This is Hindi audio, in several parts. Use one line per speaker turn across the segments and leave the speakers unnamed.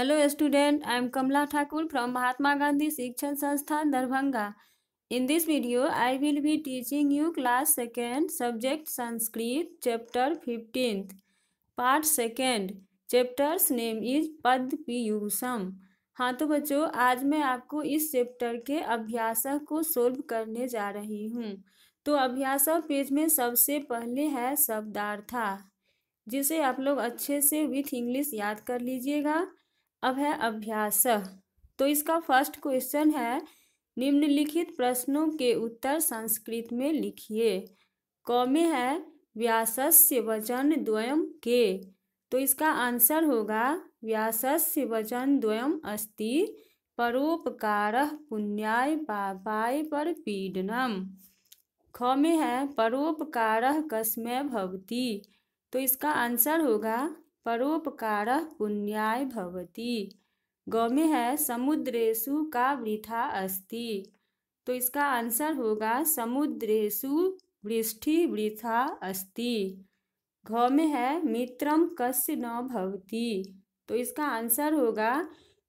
hello student I am Kamla Thakur from Mahatma Gandhi Shikshan Sansthan Darbhanga in this video I will be teaching you class second subject Sanskrit chapter fifteenth part second chapter's name is Pad Piyusham हाँ तो बच्चों आज मैं आपको इस चैप्टर के अभ्यास को सोल्व करने जा रही हूँ तो अभ्यास पेज में सबसे पहले है शब्दार्था जिसे आप लोग अच्छे से विथ इंग्लिश याद कर लीजिएगा अब है अभ्यास तो इसका फर्स्ट क्वेश्चन है निम्नलिखित प्रश्नों के उत्तर संस्कृत में लिखिए क में है व्यासस्य वचन द्वयम के तो इसका आंसर होगा व्यासस्य वचन द्वयम अस्ति परोपकार पुण्याय पापाय पर पीडनम ख में है परोपकार कस्मय भवती तो इसका आंसर होगा परोपकार पुण्याय भवती गौमे है समुद्रेशु का वृथा अस्ति तो इसका आंसर होगा समुद्रेशु वृष्टि वृथा अस्ति घ में है मित्रम कस्य न भवती तो इसका आंसर होगा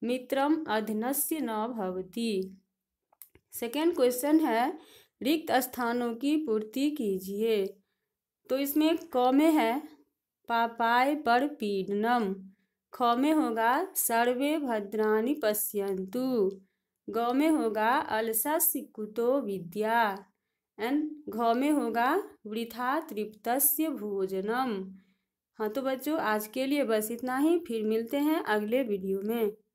मित्रम अधनस्य न भवती सेकेंड क्वेश्चन है रिक्त स्थानों की पूर्ति कीजिए तो इसमें कौमे में है पापाय पीड़नम ख में होगा सर्वे भद्राणी पश्यंतु गौ में होगा अलसा सिकुतो विद्या एंड घ में होगा वृथा तृप्त भोजनम हाँ तो बच्चों आज के लिए बस इतना ही फिर मिलते हैं अगले वीडियो में